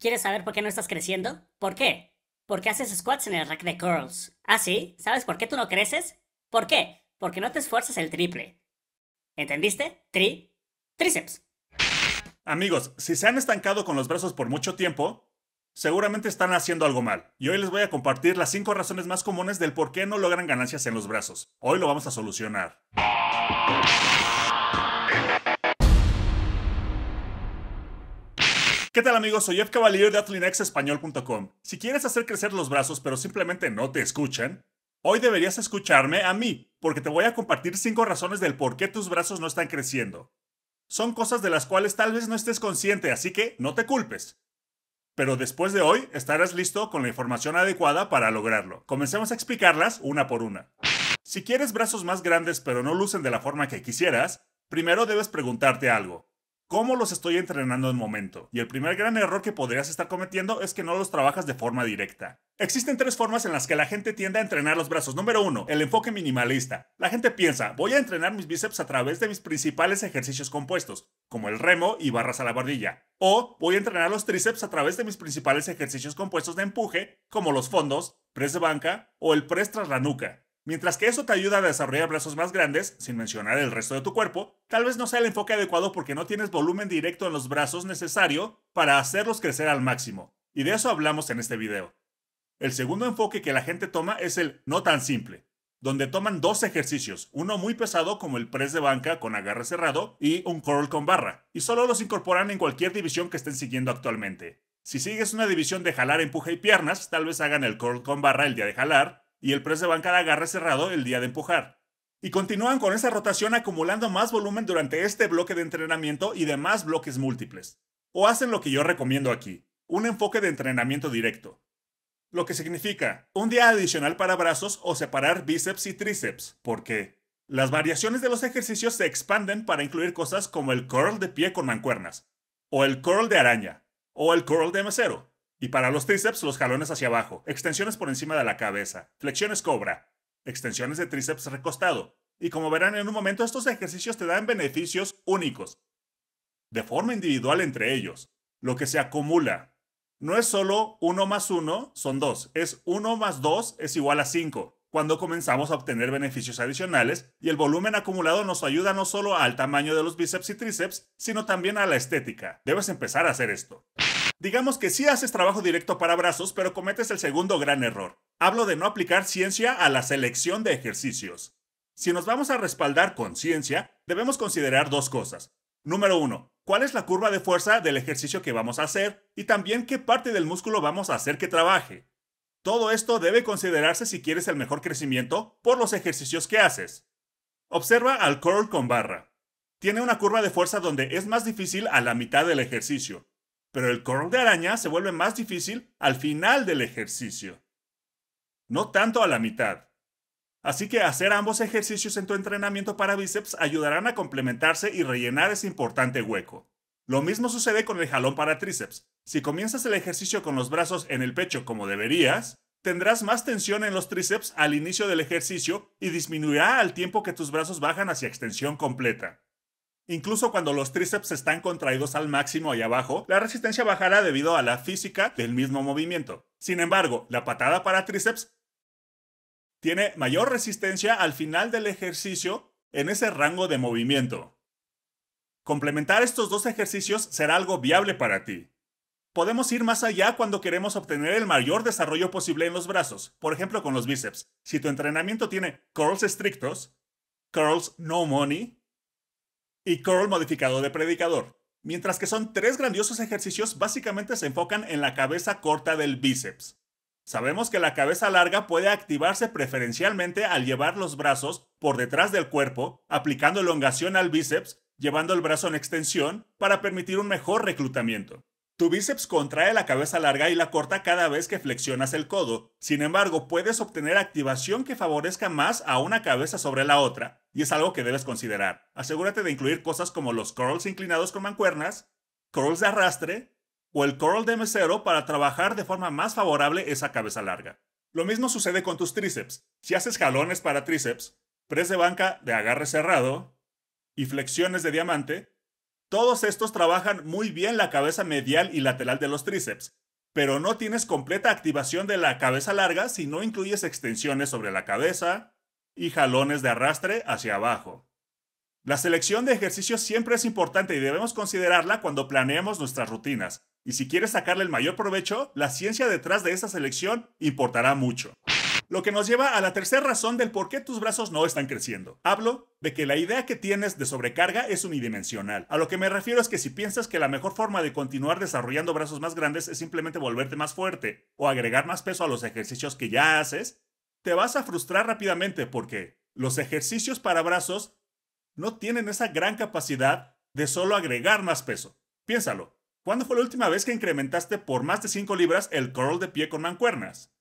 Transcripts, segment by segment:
¿Quieres saber por qué no estás creciendo? ¿Por qué? Porque haces squats en el rack de curls. ¿Ah, sí? ¿Sabes por qué tú no creces? ¿Por qué? Porque no te esfuerzas el triple. ¿Entendiste? Tri. Tríceps. Amigos, si se han estancado con los brazos por mucho tiempo, seguramente están haciendo algo mal. Y hoy les voy a compartir las 5 razones más comunes del por qué no logran ganancias en los brazos. Hoy lo vamos a solucionar. ¿Qué tal amigos? Soy Jeff Cavalier de AtlinexEspañol.com. Si quieres hacer crecer los brazos pero simplemente no te escuchan, hoy deberías escucharme a mí, porque te voy a compartir 5 razones del por qué tus brazos no están creciendo. Son cosas de las cuales tal vez no estés consciente, así que no te culpes. Pero después de hoy estarás listo con la información adecuada para lograrlo. Comencemos a explicarlas una por una. Si quieres brazos más grandes pero no lucen de la forma que quisieras, primero debes preguntarte algo cómo los estoy entrenando en momento. Y el primer gran error que podrías estar cometiendo es que no los trabajas de forma directa. Existen tres formas en las que la gente tiende a entrenar los brazos. Número uno, el enfoque minimalista. La gente piensa, voy a entrenar mis bíceps a través de mis principales ejercicios compuestos, como el remo y barras a la barbilla. O voy a entrenar los tríceps a través de mis principales ejercicios compuestos de empuje, como los fondos, press de banca o el press tras la nuca. Mientras que eso te ayuda a desarrollar brazos más grandes, sin mencionar el resto de tu cuerpo, tal vez no sea el enfoque adecuado porque no tienes volumen directo en los brazos necesario para hacerlos crecer al máximo. Y de eso hablamos en este video. El segundo enfoque que la gente toma es el no tan simple, donde toman dos ejercicios, uno muy pesado como el press de banca con agarre cerrado y un curl con barra, y solo los incorporan en cualquier división que estén siguiendo actualmente. Si sigues una división de jalar, empuje y piernas, tal vez hagan el curl con barra el día de jalar, y el precio de bancada agarre cerrado el día de empujar. Y continúan con esa rotación acumulando más volumen durante este bloque de entrenamiento y demás bloques múltiples. O hacen lo que yo recomiendo aquí, un enfoque de entrenamiento directo. Lo que significa un día adicional para brazos o separar bíceps y tríceps, porque las variaciones de los ejercicios se expanden para incluir cosas como el curl de pie con mancuernas, o el curl de araña, o el curl de mesero, y para los tríceps, los jalones hacia abajo, extensiones por encima de la cabeza, flexiones cobra, extensiones de tríceps recostado. Y como verán en un momento, estos ejercicios te dan beneficios únicos, de forma individual entre ellos, lo que se acumula. No es solo 1 más 1 son 2, es 1 más 2 es igual a 5, cuando comenzamos a obtener beneficios adicionales y el volumen acumulado nos ayuda no solo al tamaño de los bíceps y tríceps, sino también a la estética. Debes empezar a hacer esto. Digamos que sí haces trabajo directo para brazos, pero cometes el segundo gran error. Hablo de no aplicar ciencia a la selección de ejercicios. Si nos vamos a respaldar con ciencia, debemos considerar dos cosas. Número uno, ¿cuál es la curva de fuerza del ejercicio que vamos a hacer? Y también qué parte del músculo vamos a hacer que trabaje. Todo esto debe considerarse si quieres el mejor crecimiento por los ejercicios que haces. Observa al curl con barra. Tiene una curva de fuerza donde es más difícil a la mitad del ejercicio, pero el curl de araña se vuelve más difícil al final del ejercicio, no tanto a la mitad. Así que hacer ambos ejercicios en tu entrenamiento para bíceps ayudarán a complementarse y rellenar ese importante hueco. Lo mismo sucede con el jalón para tríceps. Si comienzas el ejercicio con los brazos en el pecho como deberías, tendrás más tensión en los tríceps al inicio del ejercicio y disminuirá al tiempo que tus brazos bajan hacia extensión completa. Incluso cuando los tríceps están contraídos al máximo y abajo, la resistencia bajará debido a la física del mismo movimiento. Sin embargo, la patada para tríceps tiene mayor resistencia al final del ejercicio en ese rango de movimiento. Complementar estos dos ejercicios será algo viable para ti. Podemos ir más allá cuando queremos obtener el mayor desarrollo posible en los brazos, por ejemplo con los bíceps. Si tu entrenamiento tiene curls estrictos, curls no money, y curl modificado de predicador. Mientras que son tres grandiosos ejercicios básicamente se enfocan en la cabeza corta del bíceps. Sabemos que la cabeza larga puede activarse preferencialmente al llevar los brazos por detrás del cuerpo, aplicando elongación al bíceps, llevando el brazo en extensión para permitir un mejor reclutamiento. Tu bíceps contrae la cabeza larga y la corta cada vez que flexionas el codo. Sin embargo, puedes obtener activación que favorezca más a una cabeza sobre la otra, y es algo que debes considerar. Asegúrate de incluir cosas como los curls inclinados con mancuernas, curls de arrastre o el curl de mesero para trabajar de forma más favorable esa cabeza larga. Lo mismo sucede con tus tríceps. Si haces jalones para tríceps, press de banca de agarre cerrado y flexiones de diamante, todos estos trabajan muy bien la cabeza medial y lateral de los tríceps, pero no tienes completa activación de la cabeza larga si no incluyes extensiones sobre la cabeza y jalones de arrastre hacia abajo. La selección de ejercicios siempre es importante y debemos considerarla cuando planeamos nuestras rutinas. Y si quieres sacarle el mayor provecho, la ciencia detrás de esa selección importará mucho. Lo que nos lleva a la tercera razón del por qué tus brazos no están creciendo. Hablo de que la idea que tienes de sobrecarga es unidimensional. A lo que me refiero es que si piensas que la mejor forma de continuar desarrollando brazos más grandes es simplemente volverte más fuerte o agregar más peso a los ejercicios que ya haces, te vas a frustrar rápidamente porque los ejercicios para brazos no tienen esa gran capacidad de solo agregar más peso. Piénsalo, ¿cuándo fue la última vez que incrementaste por más de 5 libras el curl de pie con mancuernas?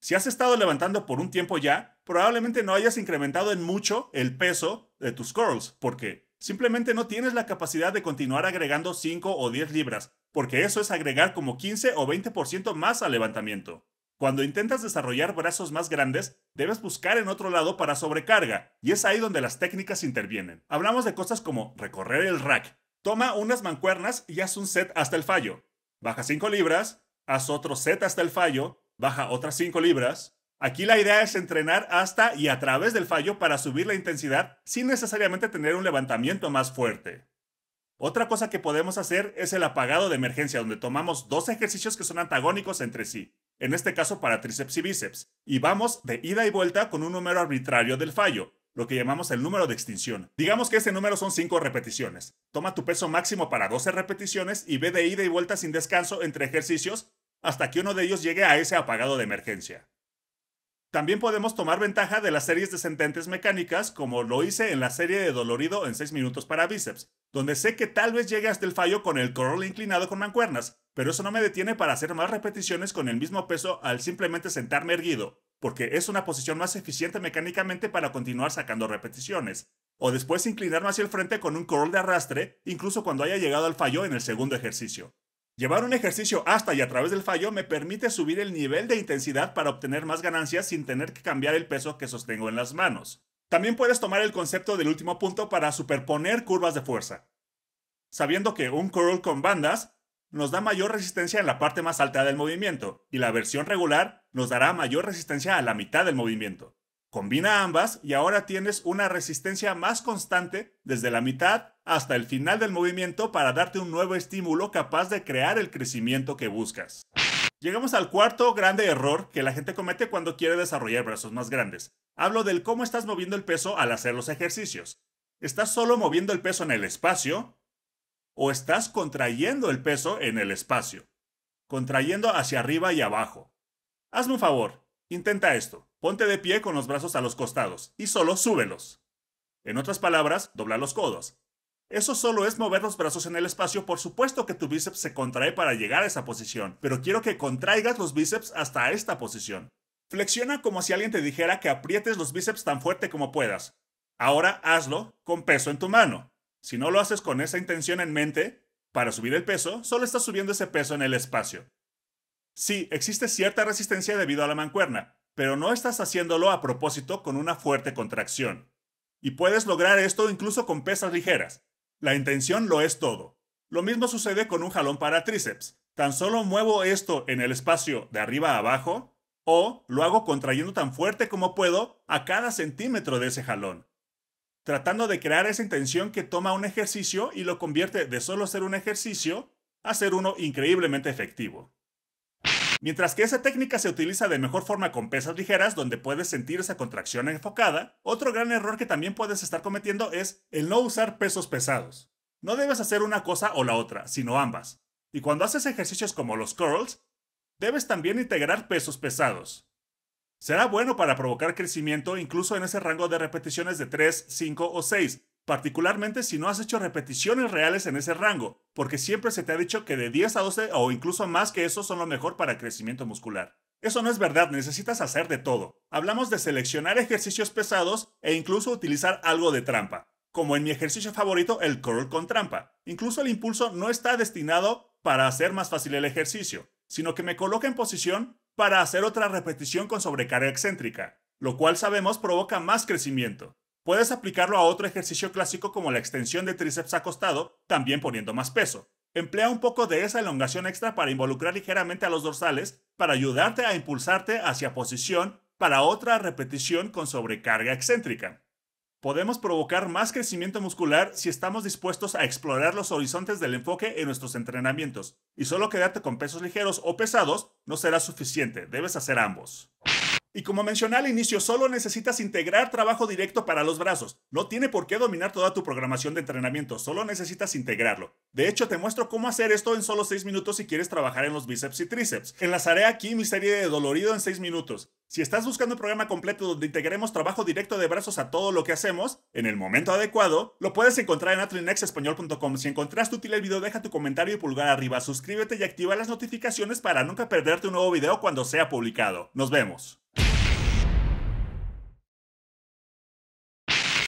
Si has estado levantando por un tiempo ya, probablemente no hayas incrementado en mucho el peso de tus curls, porque simplemente no tienes la capacidad de continuar agregando 5 o 10 libras, porque eso es agregar como 15 o 20% más al levantamiento. Cuando intentas desarrollar brazos más grandes, debes buscar en otro lado para sobrecarga, y es ahí donde las técnicas intervienen. Hablamos de cosas como recorrer el rack, toma unas mancuernas y haz un set hasta el fallo, baja 5 libras, haz otro set hasta el fallo, baja otras 5 libras. Aquí la idea es entrenar hasta y a través del fallo para subir la intensidad sin necesariamente tener un levantamiento más fuerte. Otra cosa que podemos hacer es el apagado de emergencia, donde tomamos dos ejercicios que son antagónicos entre sí, en este caso para tríceps y bíceps, y vamos de ida y vuelta con un número arbitrario del fallo, lo que llamamos el número de extinción. Digamos que este número son 5 repeticiones. Toma tu peso máximo para 12 repeticiones y ve de ida y vuelta sin descanso entre ejercicios hasta que uno de ellos llegue a ese apagado de emergencia. También podemos tomar ventaja de las series descendentes mecánicas, como lo hice en la serie de dolorido en 6 minutos para bíceps, donde sé que tal vez llegue hasta el fallo con el curl inclinado con mancuernas, pero eso no me detiene para hacer más repeticiones con el mismo peso al simplemente sentarme erguido, porque es una posición más eficiente mecánicamente para continuar sacando repeticiones, o después inclinarme hacia el frente con un curl de arrastre, incluso cuando haya llegado al fallo en el segundo ejercicio. Llevar un ejercicio hasta y a través del fallo me permite subir el nivel de intensidad para obtener más ganancias sin tener que cambiar el peso que sostengo en las manos. También puedes tomar el concepto del último punto para superponer curvas de fuerza. Sabiendo que un curl con bandas nos da mayor resistencia en la parte más alta del movimiento y la versión regular nos dará mayor resistencia a la mitad del movimiento. Combina ambas y ahora tienes una resistencia más constante desde la mitad hasta el final del movimiento para darte un nuevo estímulo capaz de crear el crecimiento que buscas. Llegamos al cuarto grande error que la gente comete cuando quiere desarrollar brazos más grandes. Hablo del cómo estás moviendo el peso al hacer los ejercicios. ¿Estás solo moviendo el peso en el espacio o estás contrayendo el peso en el espacio? Contrayendo hacia arriba y abajo. Hazme un favor, intenta esto. Ponte de pie con los brazos a los costados y solo súbelos. En otras palabras, dobla los codos. Eso solo es mover los brazos en el espacio, por supuesto que tu bíceps se contrae para llegar a esa posición, pero quiero que contraigas los bíceps hasta esta posición. Flexiona como si alguien te dijera que aprietes los bíceps tan fuerte como puedas. Ahora hazlo con peso en tu mano. Si no lo haces con esa intención en mente, para subir el peso, solo estás subiendo ese peso en el espacio. Sí, existe cierta resistencia debido a la mancuerna, pero no estás haciéndolo a propósito con una fuerte contracción. Y puedes lograr esto incluso con pesas ligeras. La intención lo es todo. Lo mismo sucede con un jalón para tríceps. Tan solo muevo esto en el espacio de arriba a abajo o lo hago contrayendo tan fuerte como puedo a cada centímetro de ese jalón. Tratando de crear esa intención que toma un ejercicio y lo convierte de solo ser un ejercicio a ser uno increíblemente efectivo. Mientras que esa técnica se utiliza de mejor forma con pesas ligeras donde puedes sentir esa contracción enfocada, otro gran error que también puedes estar cometiendo es el no usar pesos pesados. No debes hacer una cosa o la otra, sino ambas. Y cuando haces ejercicios como los curls, debes también integrar pesos pesados. Será bueno para provocar crecimiento incluso en ese rango de repeticiones de 3, 5 o 6, particularmente si no has hecho repeticiones reales en ese rango, porque siempre se te ha dicho que de 10 a 12 o incluso más que eso son lo mejor para crecimiento muscular. Eso no es verdad, necesitas hacer de todo. Hablamos de seleccionar ejercicios pesados e incluso utilizar algo de trampa, como en mi ejercicio favorito, el curl con trampa. Incluso el impulso no está destinado para hacer más fácil el ejercicio, sino que me coloca en posición para hacer otra repetición con sobrecarga excéntrica, lo cual sabemos provoca más crecimiento. Puedes aplicarlo a otro ejercicio clásico como la extensión de tríceps acostado, también poniendo más peso. Emplea un poco de esa elongación extra para involucrar ligeramente a los dorsales, para ayudarte a impulsarte hacia posición para otra repetición con sobrecarga excéntrica. Podemos provocar más crecimiento muscular si estamos dispuestos a explorar los horizontes del enfoque en nuestros entrenamientos, y solo quedarte con pesos ligeros o pesados no será suficiente, debes hacer ambos. Y como mencioné al inicio, solo necesitas integrar trabajo directo para los brazos. No tiene por qué dominar toda tu programación de entrenamiento, solo necesitas integrarlo. De hecho, te muestro cómo hacer esto en solo 6 minutos si quieres trabajar en los bíceps y tríceps. Enlazaré aquí mi serie de dolorido en 6 minutos. Si estás buscando un programa completo donde integremos trabajo directo de brazos a todo lo que hacemos, en el momento adecuado, lo puedes encontrar en atrinexespañol.com. Si encontraste útil el video, deja tu comentario y pulgar arriba, suscríbete y activa las notificaciones para nunca perderte un nuevo video cuando sea publicado. Nos vemos.